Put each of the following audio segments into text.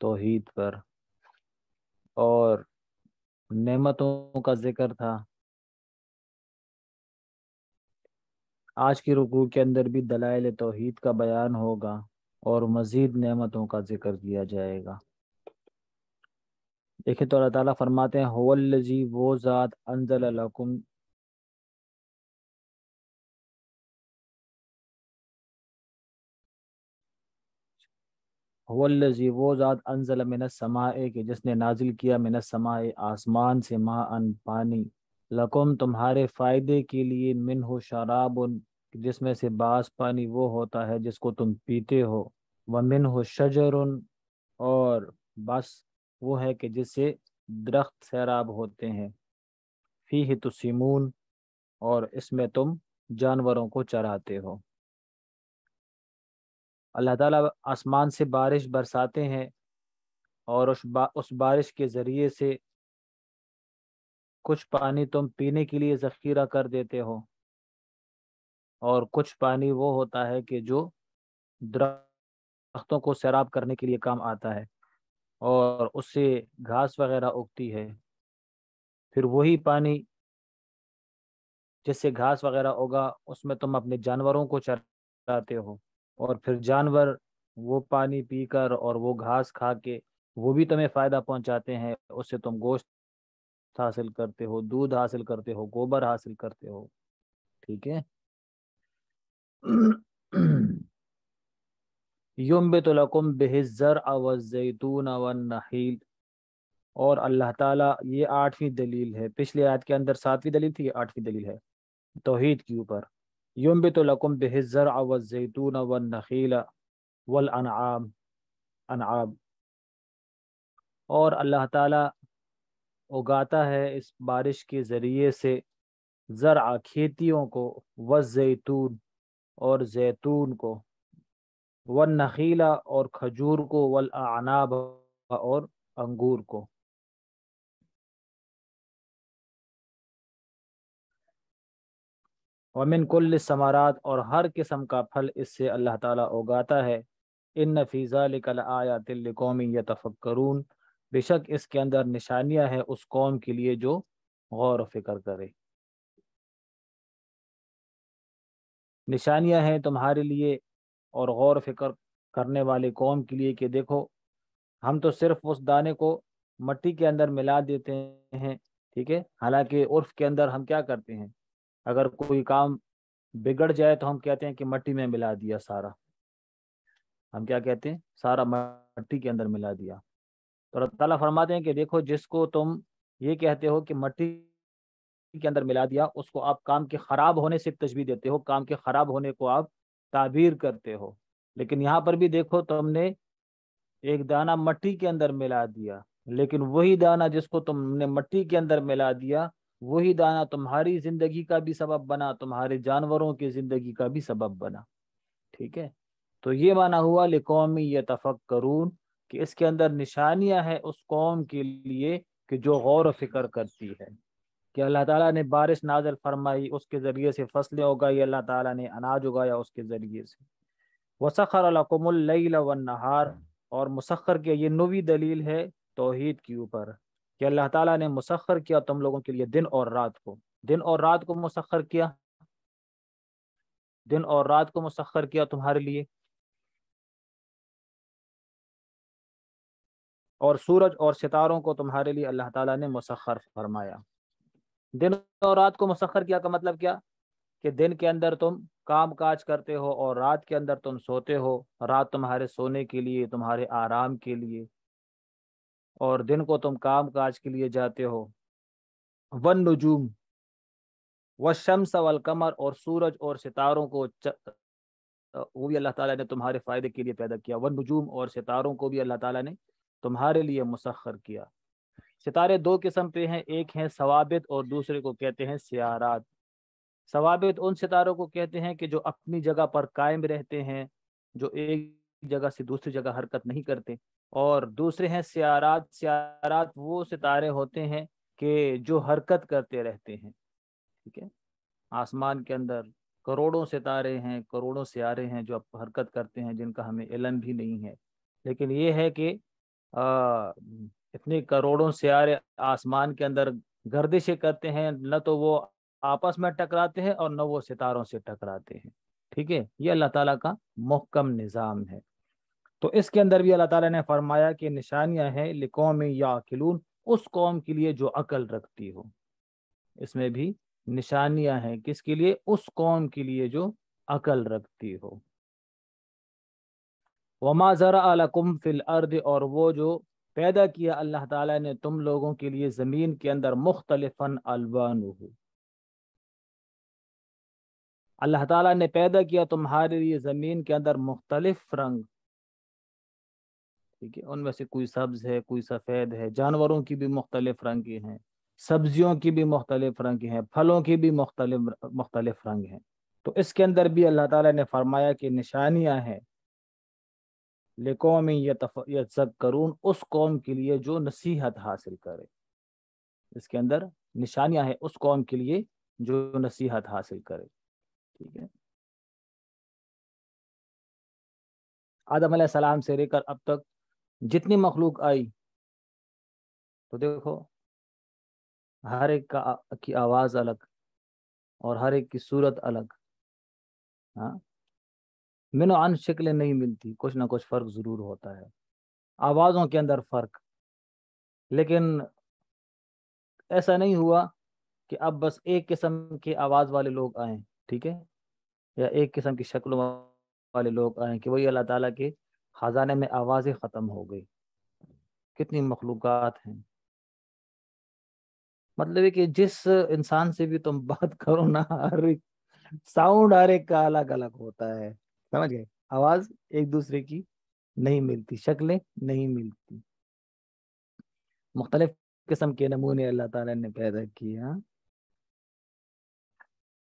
तोहीद पर और नेमतों का जिक्र था आज की रुकू के अंदर भी दलाइल तोहीद का बयान होगा और मज़ीद नेमतों का जिक्र किया जाएगा देखिए तो अल्लाह ताला फरमाते हैं जी वो ज़ात अनजलकुम वल्लजी वो ज़ात अनजल समाए के जिसने नाजिल किया समाए आसमान से माँ अन पानी लकुम तुम्हारे फ़ायदे के लिए मिन हो शराब उन जिसमें से बास पानी वो होता है जिसको तुम पीते हो व मिन हो शजर और बस वो है कि जिससे दरख्त सैराब होते हैं फ़ी ही तुसिमून और इसमें तुम जानवरों को चराते हो अल्लाह ताला आसमान से बारिश बरसाते हैं और उस बा, उस बारिश के ज़रिए से कुछ पानी तुम पीने के लिए ज़ख़ीरा कर देते हो और कुछ पानी वो होता है कि जो दरख्तों को सैराब करने के लिए काम आता है और उससे घास वगैरह उगती है फिर वही पानी जिससे घास वगैरह होगा उसमें तुम अपने जानवरों को चराते हो और फिर जानवर वो पानी पीकर और वो घास खा के वो भी तुम्हें फायदा पहुंचाते हैं उससे तुम गोश्त हासिल करते हो दूध हासिल करते हो गोबर हासिल करते हो ठीक है युम बेतुलकुम बेहजर अवजैतून नहील और अल्लाह ताला ये आठवीं दलील है पिछले आयत के अंदर सातवीं दलील थी आठवीं दलील है तोहीद के ऊपर युम्बित लकुम बहज़र जैतून व नखील वल अनआम अनआब और अल्लाह ताला उगाता है इस बारिश के ज़रिए से ज़रा खेतियों को व जैतून और जैतून को व नखीला और खजूर को वल अनाब और अंगूर को वमिन कुल समारात और हर किस्म का फल इससे अल्लाह ताला उगाता है इन नफीज़ा लिकल आया तिल कौमी या तफक्रून बेशक इसके अंदर निशानियां हैं उस कौम के लिए जो गौर फिक्र करे निशानियां हैं तुम्हारे लिए और गौर फिक्र करने वाले कौम के लिए कि देखो हम तो सिर्फ उस दाने को मट्टी के अंदर मिला देते हैं ठीक है हालांकि उर्फ के अंदर हम क्या करते हैं अगर कोई काम बिगड़ जाए तो हम कहते हैं कि मट्टी में मिला दिया सारा हम क्या कहते हैं सारा मट्टी के अंदर मिला दिया तो अल्लाह फरमाते हैं कि देखो जिसको तुम ये कहते हो कि मट्टी के अंदर मिला दिया उसको आप काम के खराब होने से तजवी देते हो काम के खराब होने को आप ताबीर करते हो लेकिन यहाँ पर भी देखो तुमने एक दाना मट्टी के अंदर मिला दिया लेकिन वही दाना जिसको तुमने मट्टी के अंदर मिला दिया वही दाना तुम्हारी जिंदगी का भी सबब बना तुम्हारे जानवरों की जिंदगी का भी सबब बना ठीक है तो ये माना हुआ लिकौमी तफक करून कि इसके अंदर निशानियां हैं उस कौम के लिए कि जो गौर फिक्र करती है कि अल्लाह ताला ने बारिश नाजल फरमाई उसके ज़रिए से फसलें उगाई अल्लाह ताला ने अनाज उगाया उसके ज़रिए से वसखर लकुमल वन नहार और मुसखर के ये नवी दलील है तोहहीद के ऊपर कि अल्लाह ताला ने मुसखर किया तुम लोगों के लिए दिन और रात को दिन और रात को मुसखर किया दिन और रात को मुसखर किया तुम्हारे लिए और सूरज और सितारों को तुम्हारे लिए अल्लाह ताला ने मुसखर फरमाया दिन और रात को मुसखर किया का मतलब क्या कि दिन के अंदर तुम काम काज करते हो और रात के अंदर तुम सोते हो रात तुम्हारे सोने के लिए तुम्हारे आराम के लिए और दिन को तुम काम काज के लिए जाते हो वन नजूम व शम्स वल कमर और सूरज और सितारों को च... वो भी अल्लाह ताला ने तुम्हारे फ़ायदे के लिए पैदा किया वन नजूम और सितारों को भी अल्लाह ताला ने तुम्हारे लिए मुसखर किया सितारे दो किस्म पे हैं एक हैं सवाबित और दूसरे को कहते हैं सियारात सवाबित उन सितारों को कहते हैं कि जो अपनी जगह पर कायम रहते हैं जो एक जगह से दूसरी जगह हरकत नहीं करते और दूसरे हैं सियारात सियारात वो सितारे होते हैं कि जो हरकत करते रहते हैं ठीक है आसमान के अंदर करोड़ों सितारे हैं करोड़ों सियारे हैं जो हरकत करते हैं जिनका हमें इलम भी नहीं है लेकिन ये है कि इतने करोड़ों सियारे आसमान के अंदर गर्दिशें करते हैं न तो वो आपस में टकराते हैं और न वो सितारों से टकराते हैं ठीक है ये अल्लाह ताला का मुहकम निज़ाम है तो इसके अंदर भी अल्लाह ताला ने फरमाया कि निशानियां हैं लिकौम या खिलून उस कौम के लिए जो अकल रखती हो इसमें भी निशानियां हैं किसके लिए उस कौम के लिए जो अकल रखती हो वमा ज़रा अलकुम फिल अर्द और वो जो पैदा किया अल्लाह ताला ने तुम लोगों के लिए ज़मीन के अंदर मुख्तलिफन अलवान अल्लाह ताला ने पैदा किया तुम्हारे लिए ज़मीन के अंदर मुख्तलिफ रंग ठीक है उनमें से कोई सब्ज है कोई सफ़ेद है जानवरों की भी मुख्तलिफ रंग हैं सब्जियों की भी मुख्तलिफ रंग हैं फलों की भी मुख्तलिफ मुख्तलिफ रंग हैं तो इसके अंदर भी अल्लाह ताला ने फरमाया कि निशानियां हैं लेकौम यतकरून उस कौम के लिए जो नसीहत हासिल करे इसके अंदर निशानियां हैं उस कौम के लिए जो नसीहत हासिल करे ठीक है आदम सलाम से लेकर अब तक जितनी मखलूक आई तो देखो हर एक का की आवाज़ अलग और हर एक की सूरत अलग हाँ मिनो अन शक्लें नहीं मिलती कुछ ना कुछ फ़र्क ज़रूर होता है आवाज़ों के अंदर फ़र्क लेकिन ऐसा नहीं हुआ कि अब बस एक किस्म के आवाज़ वाले लोग आए ठीक है या एक किस्म की शक्लों वाले लोग आए कि वही अल्लाह ताला के खजाने में आवाज़ें ख़त्म हो गई कितनी मखलूक हैं मतलब है कि जिस इंसान से भी तुम बात करो ना हर एक साउंड हर एक का अलग अलग होता है समझ गए आवाज एक दूसरे की नहीं मिलती शक्लें नहीं मिलती मुख्तलिफ किस्म के नमूने अल्लाह ताला ने पैदा किया हाँ।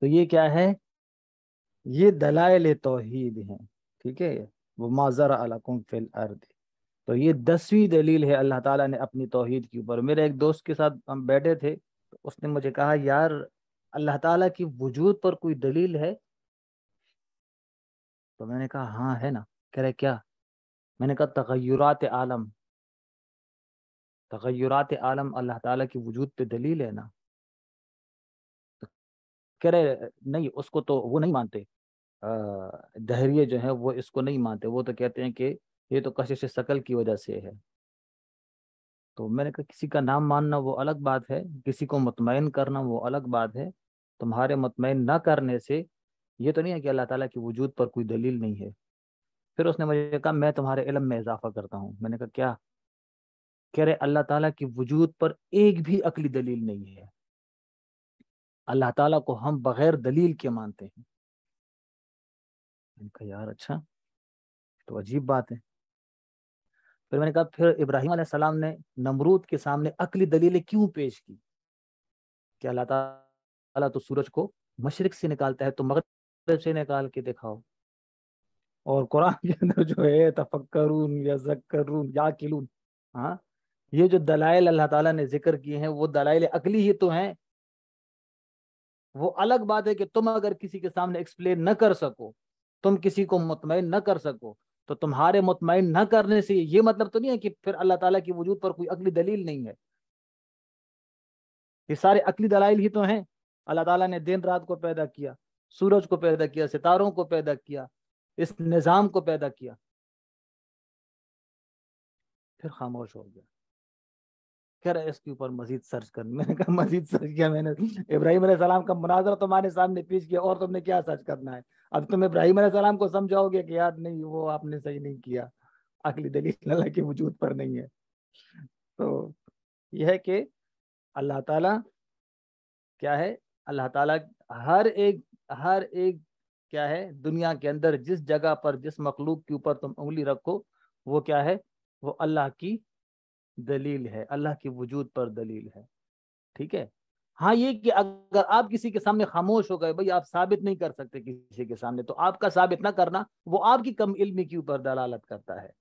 तो ये क्या है ये दलाइल तोहीद है ठीक है वमा तो ये दसवीं दलील है अल्लाह ताला ने अपनी तोहहीद के ऊपर मेरे एक दोस्त के साथ हम बैठे थे तो उसने मुझे कहा यार अल्लाह ताला की वजूद पर कोई दलील है तो मैंने कहा हाँ है ना कह रहे क्या मैंने कहा तगैरत आलम तगैरत आलम अल्लाह ताला की वजूद पे दलील है ना तो कह रहे नहीं उसको तो वो नहीं मानते दहरिए जो है वो इसको नहीं मानते वो तो कहते हैं कि ये तो कशिश शकल की वजह से है तो मैंने कहा किसी का नाम मानना वो अलग बात है किसी को मतमैन करना वो अलग बात है तुम्हारे मतमैन ना करने से ये तो नहीं है कि अल्लाह ताला की वजूद पर कोई दलील नहीं है फिर उसने मुझे कहा मैं तुम्हारे इलम में इजाफा करता हूँ मैंने कहा क्या कह रहे अल्लाह ताला की वजूद पर एक भी अकली दलील नहीं है अल्लाह ताला को हम बगैर दलील के मानते हैं मैंने यार अच्छा तो अजीब बात है फिर मैंने कहा फिर इब्राहिम सलाम ने नमरूद के सामने अकली दलीलें क्यों पेश की कि अल्लाह तो सूरज को मशरक से निकालता है तो मगरब से निकाल के दिखाओ और कुरान के अंदर जो है तफक्रून या जक्रून या किलून हाँ ये जो दलाइल अल्लाह ताला ने जिक्र किए हैं वो दलाइल अकली ही तो हैं वो अलग बात है कि तुम अगर किसी के सामने एक्सप्लेन न कर सको तुम किसी को मुतमिन न कर सको तो तुम्हारे मुतमिन न करने से ये मतलब तो नहीं है कि फिर अल्लाह ताला की वजूद पर कोई अगली दलील नहीं है ये सारे अकली दलाइल ही तो हैं अल्लाह ताला ने दिन रात को पैदा किया सूरज को पैदा किया सितारों को पैदा किया इस निज़ाम को पैदा किया फिर खामोश हो गया कह रहा है इसके ऊपर मजीद सर्च कर मैंने कहा मजीद सर्च किया मैंने इब्राहिम सलाम का मुनाजरा तुम्हारे सामने पेश किया और तुमने क्या सर्च करना है अब तुम इब्राहिम सलाम को समझाओगे कि यार नहीं वो आपने सही नहीं किया अगली दलील अल्लाह के वजूद पर नहीं है तो यह है कि अल्लाह ताला क्या है अल्लाह ताला हर एक हर एक क्या है दुनिया के अंदर जिस जगह पर जिस मखलूक के ऊपर तुम उंगली रखो वो क्या है वो अल्लाह की दलील है अल्लाह की वजूद पर दलील है ठीक है हाँ ये कि अगर आप किसी के सामने खामोश हो गए भाई आप साबित नहीं कर सकते किसी के सामने तो आपका साबित ना करना वो आपकी कम इल्मी के ऊपर दलालत करता है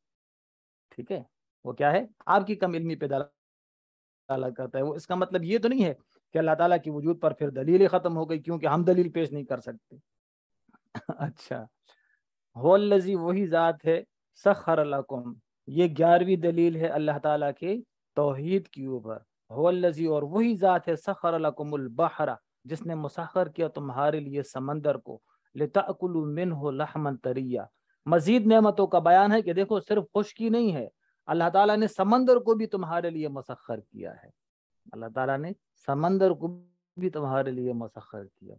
ठीक है वो क्या है आपकी कम इल्मी पे दलालत करता है वो इसका मतलब ये तो नहीं है कि अल्लाह ताला की वजूद पर फिर दलीलें ख़त्म हो गई क्योंकि हम दलील पेश नहीं कर सकते अच्छा होल्लजी वही ज़ात है सखर लकुम ये ग्यारहवीं दलील है अल्लाह ताला के तोहहीद के ऊपर होल्लजी और वही ज़ात है सखर बहरा जिसने मुसाखर किया तुम्हारे लिए समंदर को लताकुल मिन हो लहमन तरिया मजीद नमतों का बयान है कि देखो सिर्फ खुशकी नहीं है अल्लाह ताला ने समंदर को भी तुम्हारे लिए मुसखर किया है अल्लाह ताला ने समंदर को भी तुम्हारे लिए मुसखर किया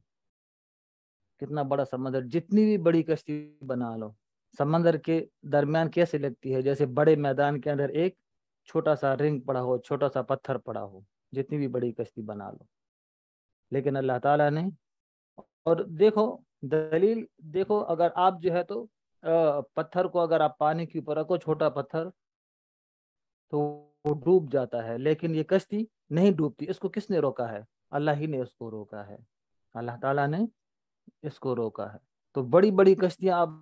कितना बड़ा समंदर जितनी भी बड़ी कश्ती बना लो समंदर के दरमियान कैसे लगती है जैसे बड़े मैदान के अंदर एक छोटा सा रिंग पड़ा हो छोटा सा पत्थर पड़ा हो जितनी भी बड़ी कश्ती बना लो लेकिन अल्लाह ताला ने और देखो दलील देखो अगर आप जो है तो पत्थर को अगर आप पानी के ऊपर रखो छोटा पत्थर तो वो डूब जाता है लेकिन ये कश्ती नहीं डूबती इसको किसने रोका है अल्लाह ही ने इसको रोका है अल्लाह ताला ने इसको रोका है तो बड़ी बड़ी कश्तियां आप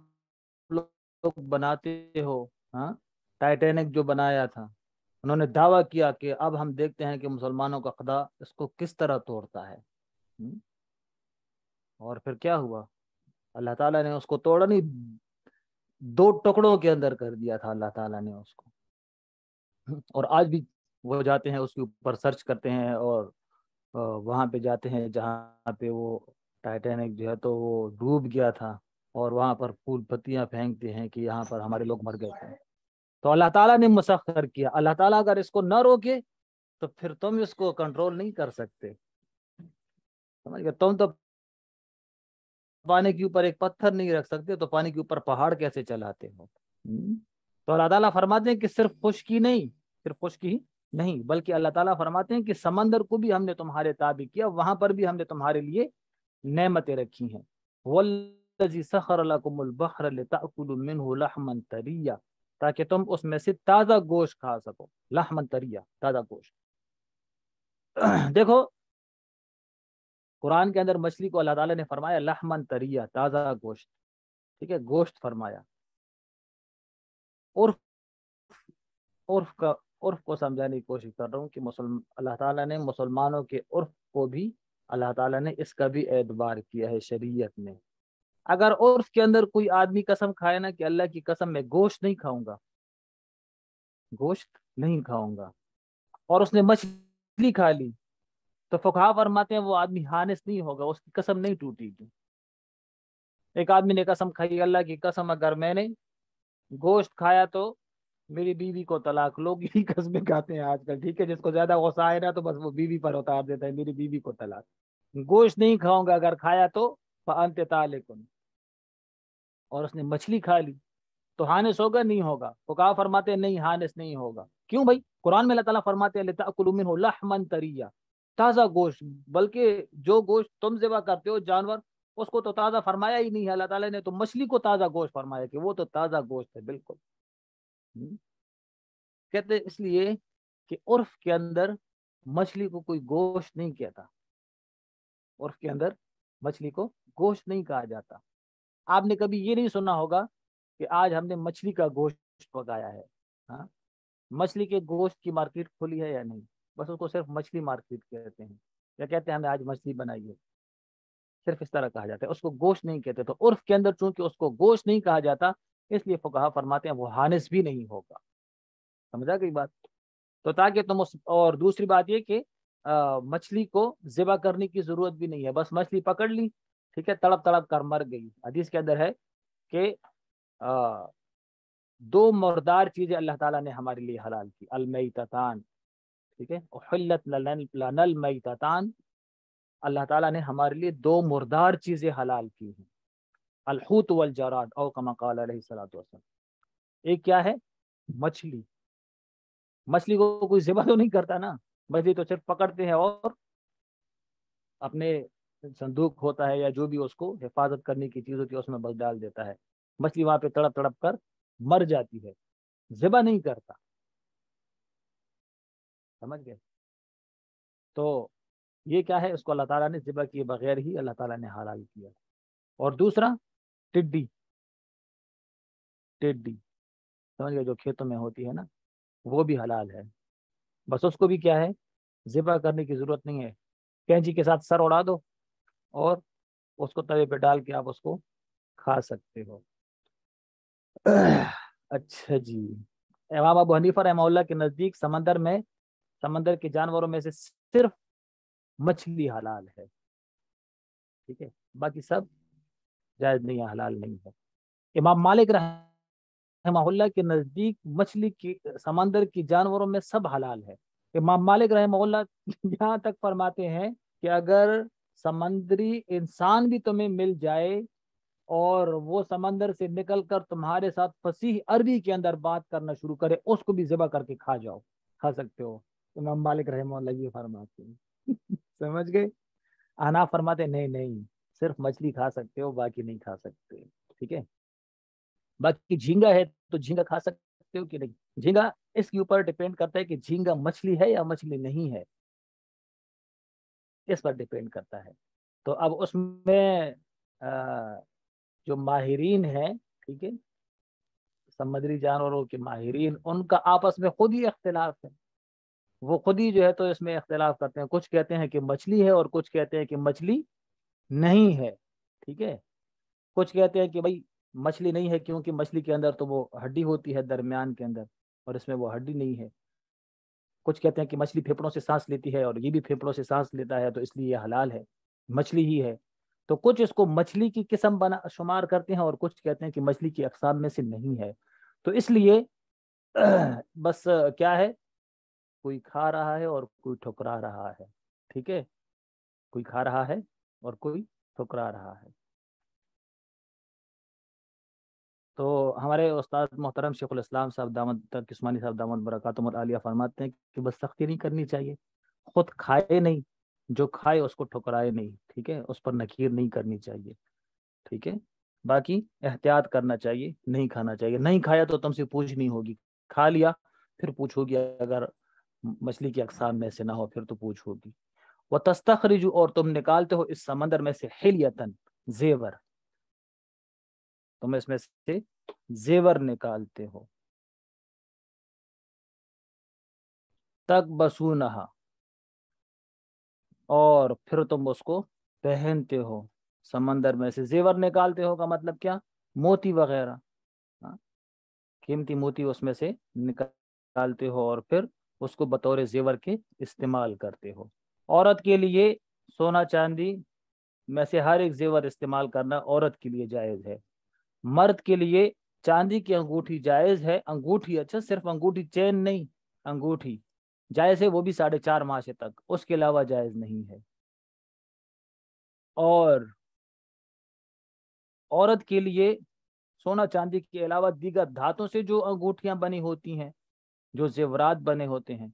लोग तो बनाते हो हाँ टाइटेनिक जो बनाया था उन्होंने दावा किया कि अब हम देखते हैं कि मुसलमानों का खदा इसको किस तरह तोड़ता है हुँ? और फिर क्या हुआ अल्लाह ताला ने उसको तोड़ा नहीं दो टुकड़ों के अंदर कर दिया था अल्लाह ताला ने उसको और आज भी वो जाते हैं उसके ऊपर सर्च करते हैं और वहां पे जाते हैं जहाँ पे वो टाइटेनिक जो है तो वो डूब गया था और वहाँ पर फूल पत्तियाँ फेंकते हैं कि यहाँ पर हमारे लोग मर गए थे तो अल्लाह ताला ने मुसखर किया अल्लाह ताला अगर इसको न रोके तो फिर तुम इसको कंट्रोल नहीं कर सकते समझ गए तुम तो पानी के ऊपर एक पत्थर नहीं रख सकते तो पानी के ऊपर पहाड़ कैसे चलाते हो हम्म। तो अल्लाह ताला फरमाते हैं कि सिर्फ की नहीं सिर्फ की नहीं बल्कि अल्लाह ताला फरमाते हैं कि समंदर को भी हमने तुम्हारे ताबी किया वहां पर भी हमने तुम्हारे लिए नेमतें रखी हैं वल्ल الذي سخر لكم البحر लिताकुलु منه لحما तरिया ताकि तुम उसमें से ताज़ा गोश्त खा सको लहमन तरिया ताज़ा गोश्त देखो कुरान के अंदर मछली को अल्लाह ताला ने फरमाया लहमन तरिया ताज़ा गोश्त ठीक है गोश्त फरमाया उर्फ उर्फ का उर्फ को समझाने की कोशिश कर रहा हूँ कि मुसलम अल्लाह ताला ने मुसलमानों के उर्फ को भी अल्लाह ताला ने इसका भी एतबार किया है शरीयत में अगर उर्फ के अंदर कोई आदमी कसम खाए ना कि अल्लाह की कसम मैं गोश्त नहीं खाऊंगा गोश्त नहीं खाऊंगा और उसने मछली खा ली तो फुखा फरमाते हैं वो आदमी हानिस नहीं होगा उसकी कसम नहीं टूटेगी एक आदमी ने कसम खाई अल्लाह की कसम अगर मैंने गोश्त खाया तो मेरी बीवी को तलाक लोग यही कसमें खाते हैं आजकल ठीक है जिसको ज्यादा गुस्सा है ना तो बस वो बीवी पर उतार देता है मेरी बीवी को तलाक गोश्त नहीं खाऊंगा अगर खाया तो अंत ताले और उसने मछली खा ली तो हानिस होगा नहीं होगा कहा फरमाते नहीं हानिस नहीं होगा क्यों भाई कुरान में अल्लाह ताला फरमाते लहमन तरिया ताज़ा गोश्त बल्कि जो गोश्त तुम ज़िबा करते हो जानवर उसको तो ताज़ा फरमाया ही नहीं है अल्लाह ताला ने तो मछली को ताज़ा गोश्त फरमाया कि वो तो ताज़ा गोश्त है बिल्कुल हम्म? कहते इसलिए कि उर्फ के अंदर मछली को कोई गोश्त नहीं कहता उर्फ के अंदर मछली को गोश्त नहीं कहा जाता आपने कभी ये नहीं सुना होगा कि आज हमने मछली का गोश्त पकाया है हाँ मछली के गोश्त की मार्केट खुली है या नहीं बस उसको सिर्फ मछली मार्केट कहते हैं या कहते हैं हमने आज मछली बनाई है सिर्फ इस तरह कहा जाता है उसको गोश्त नहीं कहते तो उर्फ के अंदर चूंकि उसको गोश्त नहीं कहा जाता इसलिए फुकाहा फरमाते हैं वो हानिस भी नहीं होगा समझा गई बात तो ताकि तुम उस और दूसरी बात ये कि मछली को जिबा करने की जरूरत भी नहीं है बस मछली पकड़ ली ठीक है तड़प तड़प कर मर गई हदीस के अंदर है कि दो मरदार चीजें अल्लाह ताला ने हमारे लिए हलाल की अलमई ततान ठीक है हल्लत लनल मई ततान अल्लाह ताला ने हमारे लिए दो मुर्दार चीज़ें हलाल की हैं अलहूत वल जराद और कमकाल सलाम एक क्या है मछली मछली को कोई ज़िबा तो नहीं करता ना मछली तो सिर्फ पकड़ते हैं और अपने संदूक होता है या जो भी उसको हिफाजत करने की चीज़ होती है उसमें बस डाल देता है मछली वहां पे तड़प तड़प कर मर जाती है जिबा नहीं करता समझ गए तो ये क्या है उसको अल्लाह ताला ने जिबा किए बगैर ही अल्लाह ताला ने हलाल किया और दूसरा टिड्डी टिड्डी समझ गए जो खेतों में होती है ना वो भी हलाल है बस उसको भी क्या है जिबा करने की जरूरत नहीं है कैंची के साथ सर उड़ा दो और उसको तवे पे डाल के आप उसको खा सकते हो अच्छा जी इमाम अबू हनीफा रहमल्ला के नज़दीक समंदर में समंदर के जानवरों में से सिर्फ मछली हलाल है ठीक है बाकी सब जायज नहीं है हलाल नहीं है इमाम मालिक रहमल्ला के नज़दीक मछली की समंदर की जानवरों में सब हलाल है इमाम मालिक रहमल्ला यहाँ तक फरमाते हैं कि अगर समंदरी इंसान भी तुम्हें मिल जाए और वो समंदर से निकलकर तुम्हारे साथ फसीह अरबी के अंदर बात करना शुरू करे उसको भी जबा करके खा जाओ खा सकते हो इमाम मालिक रहमल्ला फरमाते हैं समझ गए आना फरमाते नहीं नहीं सिर्फ मछली खा सकते हो बाकी नहीं खा सकते ठीक है बाकी झींगा है तो झींगा खा सकते हो कि नहीं झींगा इसके ऊपर डिपेंड करता है कि झींगा मछली है या मछली नहीं है इस पर डिपेंड करता है तो अब उसमें जो माहरीन है ठीक है समुद्री जानवरों के माहरीन उनका आपस में खुद ही अख्तिलाफ है वो खुद ही जो है तो इसमें अख्तिलाफ करते हैं कुछ कहते हैं कि मछली है और कुछ कहते हैं कि मछली नहीं है ठीक है कुछ कहते हैं कि भाई मछली नहीं है क्योंकि मछली के अंदर तो वो हड्डी होती है दरमियान के अंदर और इसमें वो हड्डी नहीं है कुछ कहते हैं कि मछली फेफड़ों से सांस लेती है और ये भी फेफड़ों से सांस लेता है तो इसलिए यह हलाल है मछली ही है तो कुछ इसको मछली की किस्म बना शुमार करते हैं और कुछ कहते हैं कि मछली की अकसाम में से नहीं है तो इसलिए बस क्या है कोई खा रहा है और कोई ठुकरा रहा है ठीक है कोई खा रहा है और कोई ठुकरा रहा है तो हमारे उस्ताद मोहतरम शेखुल इस्लाम साहब दामद किस्मानी साहब दामद बरकत आलिया फरमाते हैं कि बस सख्ती नहीं करनी चाहिए खुद खाए नहीं जो खाए उसको ठुकराए नहीं ठीक है उस पर नकीर नहीं करनी चाहिए ठीक है बाकी एहतियात करना चाहिए नहीं खाना चाहिए नहीं खाया तो तुमसे पूछ नहीं होगी खा लिया फिर पूछोगी अगर मछली की अकसाम में से ना हो फिर तो पूछोगी वह तस्ता और तुम निकालते हो इस समंदर में से हिलियतन जेवर तुम तो इसमें से जेवर निकालते हो तक बसू नहा और फिर तुम उसको पहनते हो समंदर में से जेवर निकालते हो का मतलब क्या मोती वगैरह हाँ। कीमती मोती उसमें से निकालते हो और फिर उसको बतौर जेवर के इस्तेमाल करते हो औरत के लिए सोना चांदी में से हर एक जेवर इस्तेमाल करना औरत के लिए जायज़ है मर्द के लिए चांदी की अंगूठी जायज है अंगूठी अच्छा सिर्फ अंगूठी चैन नहीं अंगूठी जायज है वो भी साढ़े चार माह तक उसके अलावा जायज नहीं है और औरत के लिए सोना चांदी के अलावा दीगर धातों से जो अंगूठियां बनी होती हैं जो जेवरात बने होते हैं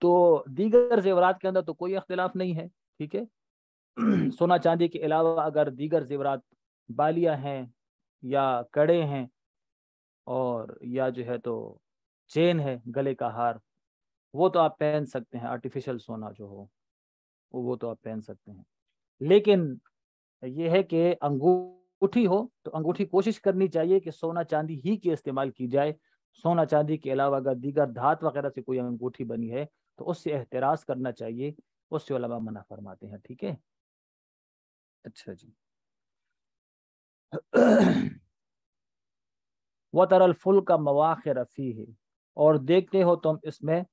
तो दीगर जेवरात के अंदर तो कोई अख्तिलाफ नहीं है ठीक है सोना चांदी के अलावा अगर दीगर जेवरात बालियां हैं या कड़े हैं और या जो है तो चेन है गले का हार वो तो आप पहन सकते हैं आर्टिफिशियल सोना जो हो वो तो आप पहन सकते हैं लेकिन ये है कि अंगूठी हो तो अंगूठी कोशिश करनी चाहिए कि सोना चांदी ही के इस्तेमाल की जाए सोना चांदी के अलावा अगर दीगर धात वगैरह से कोई अंगूठी बनी है तो उससे एहतराज करना चाहिए उससे मना फरमाते हैं ठीक है अच्छा जी व तरलफुल का मवाखिर फी है और देखते हो तुम इसमें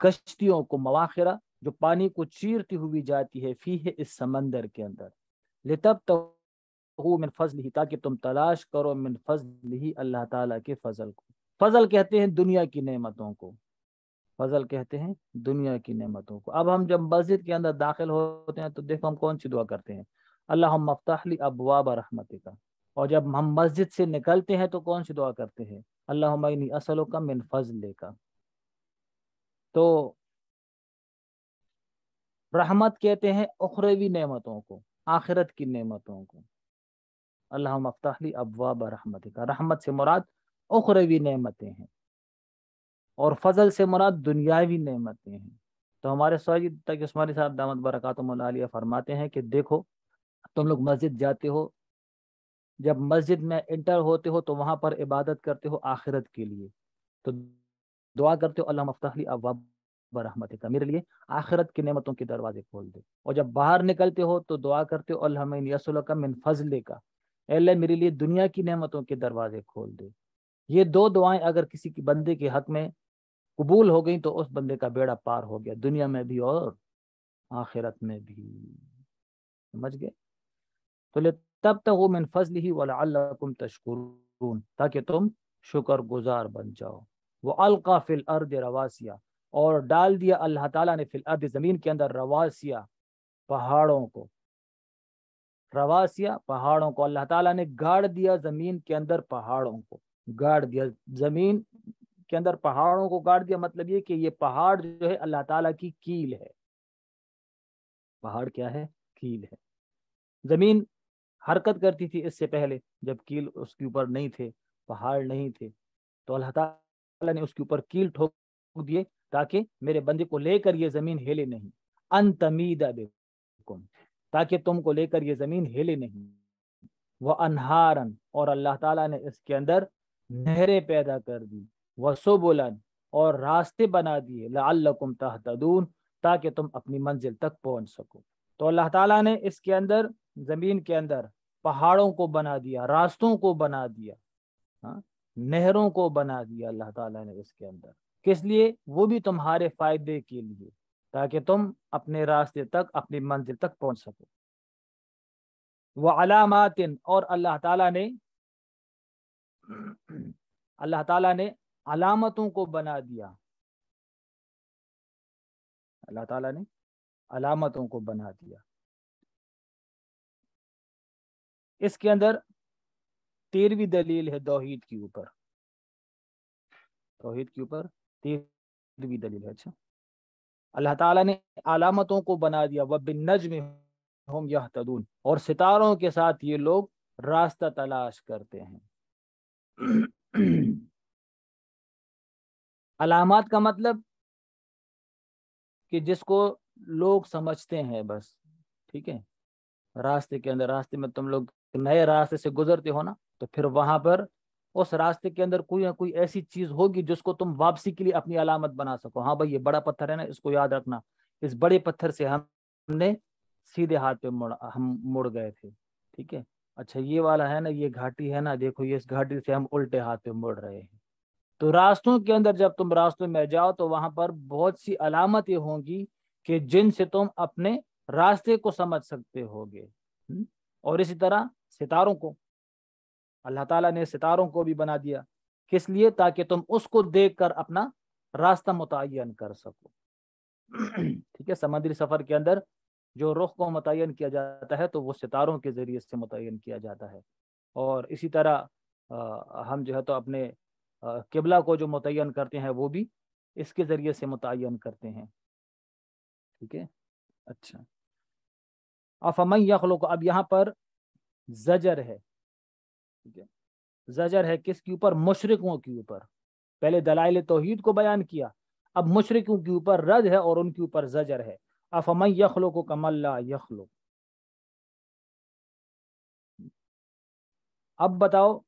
कश्तियों को मवाखरा जो पानी को चीरती हुई जाती है फी है इस समंदर के अंदर तब तो मिन फजल ही ताकि तुम तलाश करो मिन फजल ही अल्लाह ताला के फजल को फजल कहते हैं दुनिया की नेमतों को फजल कहते हैं दुनिया की नेमतों को अब हम जब मस्जिद के अंदर दाखिल होते हैं तो देखो हम कौन सी दुआ करते हैं अल्लाह मफ्ताहली अबवा रहमत का और जब हम मस्जिद से निकलते हैं तो कौन सी दुआ करते हैं अल्लाह असलों का मिन फजल का तो रहमत कहते हैं उखरवी नेमतों को आखिरत की नेमतों को अल्लाह मफ्ताहली अबवाब रहमत का रहमत से मुराद उखरवी नेमतें हैं और फजल से मुराद दुनियावी नेमतें हैं तो हमारे सोजी तक उस्मानी साहब दामद बरकत फरमाते हैं कि देखो तुम लोग मस्जिद जाते हो जब मस्जिद में इंटर होते हो तो वहां पर इबादत करते हो आखिरत के लिए तो दुआ करते हो अल्लाह मफ्तली अवाब बरहमत का मेरे लिए आखिरत की नेमतों के दरवाजे खोल दे और जब बाहर निकलते हो तो दुआ करते हो अल्लाह का मिन फजले का अल्लाह मेरे लिए दुनिया की नेमतों के दरवाजे खोल दे ये दो दुआएं अगर किसी की बंदे के हक में कबूल हो गई तो उस बंदे का बेड़ा पार हो गया दुनिया में भी और आखिरत में भी समझ गए तो ले तब तक वो मैं फजल ही वालकुम तशकुरून ताकि तुम शुक्र गुजार बन जाओ वो अलका फिल अर्द रवासिया और डाल दिया अल्लाह ताला ने फिल अर्द ज़मीन के अंदर रवासिया पहाड़ों को रवासिया पहाड़ों को अल्लाह ताला ने गाड़ दिया ज़मीन के अंदर पहाड़ों को गाड़ दिया ज़मीन के अंदर पहाड़ों को गाड़ दिया मतलब ये कि ये पहाड़ जो है अल्लाह ताला की कील है पहाड़ क्या है कील है ज़मीन हरकत करती थी इससे पहले जब कील उसके ऊपर नहीं थे पहाड़ नहीं थे तो अल्लाह ताला ने उसके ऊपर कील ठोक दिए ताकि मेरे बंदे को लेकर ये जमीन हेले नहीं अंतमीदा बेकुम ताकि तुमको लेकर ये जमीन हेले नहीं वह अनहारन और अल्लाह ताला ने इसके अंदर नहरें पैदा कर दी वह सुबुलन और रास्ते बना दिए लाकुम तहतदून ताकि तुम अपनी मंजिल तक पहुंच सको तो अल्लाह ताला ने इसके अंदर जमीन के अंदर पहाड़ों को बना दिया रास्तों को बना दिया हाँ नहरों को बना दिया अल्लाह ताला ने इसके अंदर किस लिए वो भी तुम्हारे फायदे के लिए ताकि तुम अपने रास्ते तक अपनी मंजिल तक पहुंच सको वह अलामातिन और अल्लाह ताला ने अल्लाह ताला ने अलामतों को बना दिया अल्लाह ताला ने अलामतों को बना दिया इसके अंदर तेरहवीं दलील है दोहीद के ऊपर तोहहीद के ऊपर तेरहवीं दलील है अच्छा अल्लाह ताला ने अलामतों को बना दिया वह बिन नजम हम यह तदून और सितारों के साथ ये लोग रास्ता तलाश करते हैं अलामत का मतलब कि जिसको लोग समझते हैं बस ठीक है रास्ते के अंदर रास्ते में तुम लोग नए रास्ते से गुजरते हो ना तो फिर वहां पर उस रास्ते के अंदर कोई ना कोई ऐसी चीज होगी जिसको तुम वापसी के लिए अपनी अलामत बना सको हाँ भाई ये बड़ा पत्थर है ना इसको याद रखना इस बड़े पत्थर से हमने सीधे हाथ पे मुड़ हम मुड़ गए थे ठीक है अच्छा ये वाला है ना ये घाटी है ना देखो ये इस घाटी से हम उल्टे हाथ पे मुड़ रहे हैं तो रास्तों के अंदर जब तुम रास्तों में जाओ तो वहां पर बहुत सी अलामतें होंगी कि जिनसे तुम अपने रास्ते को समझ सकते होगे और इसी तरह सितारों को अल्लाह ताला ने सितारों को भी बना दिया किस लिए ताकि तुम उसको देख कर अपना रास्ता मुतन कर सको ठीक है समुद्री सफ़र के अंदर जो रुख को मुतन किया जाता है तो वो सितारों के ज़रिए से मुतन किया जाता है और इसी तरह आ, हम जो है तो अपने किबला को जो मुतन करते हैं वो भी इसके ज़रिए से मुतन करते हैं ठीक है अच्छा को अब यहाँ पर जजर है ठीक है जजर है किसके ऊपर मुशरकों के ऊपर पहले दलाइल तोहहीद को बयान किया अब मुशरकों के ऊपर रद है और उनके ऊपर जजर है अफम यखलो को कमल्ला यखलो अब बताओ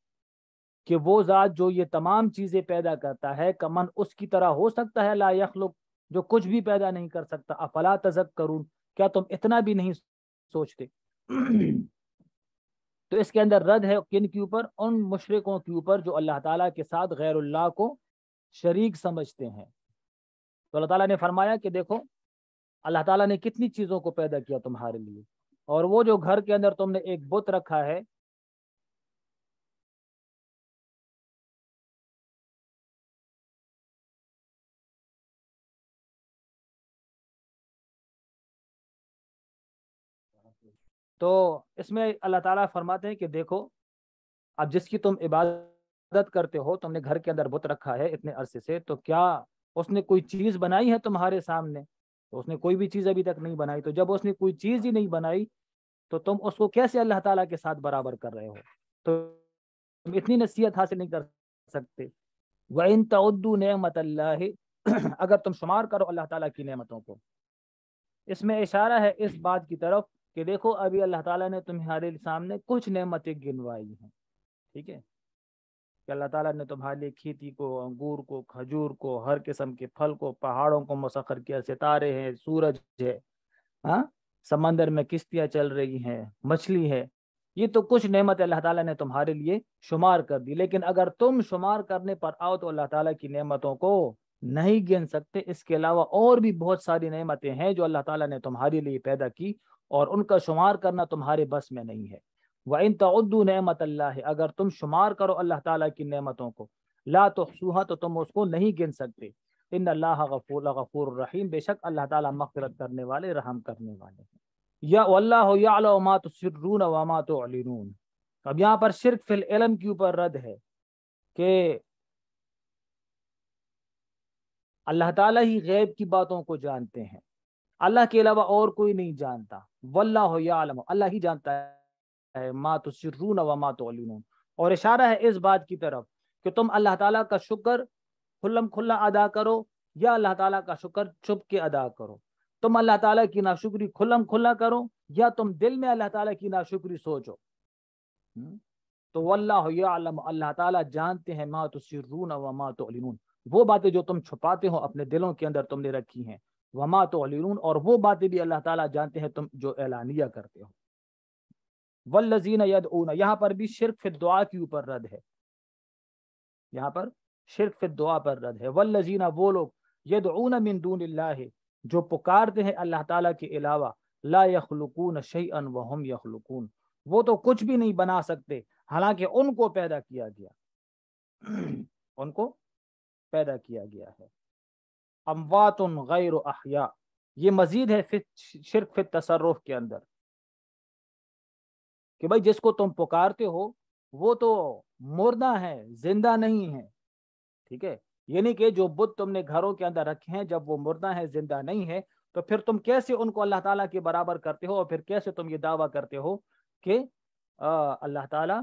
कि वो ज़ात जो ये तमाम चीज़ें पैदा करता है कमन उसकी तरह हो सकता है ला यखलो जो कुछ भी पैदा नहीं कर सकता अफला तजक करून क्या तुम इतना भी नहीं सोचते तो इसके अंदर रद्द है किन के ऊपर उन मुशरकों के ऊपर जो अल्लाह ताला के साथ गैरुल्लाह को शरीक समझते हैं तो अल्लाह ताला ने फरमाया कि देखो अल्लाह ताला ने कितनी चीज़ों को पैदा किया तुम्हारे लिए और वो जो घर के अंदर तुमने एक बुत रखा है तो इसमें अल्लाह ताला फरमाते हैं कि देखो अब जिसकी तुम इबादत करते हो तुमने घर के अंदर बुत रखा है इतने अरसे से तो क्या उसने कोई चीज़ बनाई है तुम्हारे सामने तो उसने कोई भी चीज़ अभी तक नहीं बनाई तो जब उसने कोई चीज़ ही नहीं बनाई तो तुम उसको कैसे अल्लाह ताला के साथ बराबर कर रहे हो तो तुम इतनी नसीहत हासिल नहीं कर सकते व इन तउद्दू नमत अगर तुम शुमार करो अल्लाह ताला की नेमतों को इसमें इशारा है इस बात की तरफ कि देखो अभी अल्लाह ताला ने तुम्हारे सामने कुछ नेमतें गिनवाई हैं ठीक है कि अल्लाह ताला ने तुम्हारे लिए खेती को अंगूर को खजूर को हर किस्म के फल को पहाड़ों को मुसखर किया सितारे हैं सूरज है हाँ समंदर में किश्तियाँ चल रही हैं मछली है ये तो कुछ नेमत अल्लाह ताला ने तुम्हारे लिए शुमार कर दी लेकिन अगर तुम शुमार करने पर आओ तो अल्लाह ताला की नेमतों को नहीं गिन सकते इसके अलावा और भी बहुत सारी नेमतें हैं जो अल्लाह ताला ने तुम्हारे लिए पैदा की और उनका शुमार करना तुम्हारे बस में नहीं है वह इन तद्दू नमत अगर तुम शुमार करो अल्लाह ताला की नेमतों को ला सूहा तो तुम उसको नहीं गिन सकते इन अल्लाह गफूर गफूर रहीम बेशक अल्लाह ताला मफरत करने वाले रहम करने वाले हैं या अल्लाह यामा तो वामा तो अब यहाँ पर शिरक फिल इलम के ऊपर रद्द है कि अल्लाह ताला ही गैब की बातों को जानते हैं अल्लाह के अलावा और कोई नहीं जानता वल्ला हो या आलम अल्लाह ही जानता है मा तो सिरून व मा तो और इशारा है इस बात की तरफ कि तुम अल्लाह ताला का शुक्र खुल्लम खुल्ला अदा करो या अल्लाह ताला का शुक्र छुप के अदा करो तुम अल्लाह ताला की नाशुक्री खुल्लम खुल्ला करो या तुम दिल में अल्लाह ताला की नाशुक्री सोचो हम्म? तो वल्लाह आलम अल्लाह ताला जानते हैं मा तो सिरून व मा तो वो बातें जो तुम छुपाते हो अपने दिलों के अंदर तुमने रखी हैं वमा तो और वो बातें भी अल्लाह ताला जानते हैं तुम जो ऐलानिया करते हो वल्लजीन यद ऊना यहाँ पर भी शिरक फिर दुआ के ऊपर रद्द है यहाँ पर शिरक फिर दुआ पर रद्द है वल्लजीना वो लोग यद ऊना मिनदून जो पुकारते हैं अल्लाह ताला के अलावा ला यखलकून शई अन वहम यखलकून वो तो कुछ भी नहीं बना सकते हालांकि उनको पैदा किया गया उनको पैदा किया गया है अमवात गैर अहिया ये मजीद है फिर शिरक फिर तसरफ के अंदर कि भाई जिसको तुम पुकारते हो वो तो मुर्दा है जिंदा नहीं है ठीक है यानी कि जो बुद्ध तुमने घरों के अंदर रखे हैं जब वो मुर्दा है जिंदा नहीं है तो फिर तुम कैसे उनको अल्लाह ताला के बराबर करते हो और फिर कैसे तुम ये दावा करते हो कि अल्लाह ताला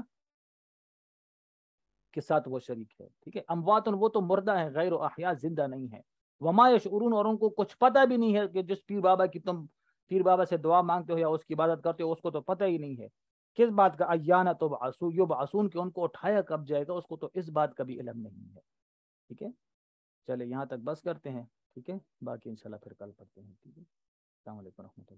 के साथ वो शरीक है ठीक है अमवातन वो तो मुर्दा है गैर अहिया जिंदा नहीं है वमायश उरून और उनको कुछ पता भी नहीं है कि जिस पीर बाबा की तुम पीर बाबा से दुआ मांगते हो या उसकी इबादत करते हो उसको तो पता ही नहीं है किस बात का अयाना तो आसू युब आसून के उनको उठाया कब जाएगा उसको तो इस बात का भी इलम नहीं है ठीक है चले यहाँ तक बस करते हैं ठीक है बाकी इंशाल्लाह फिर कल पढ़ते हैं ठीक है अलैक्म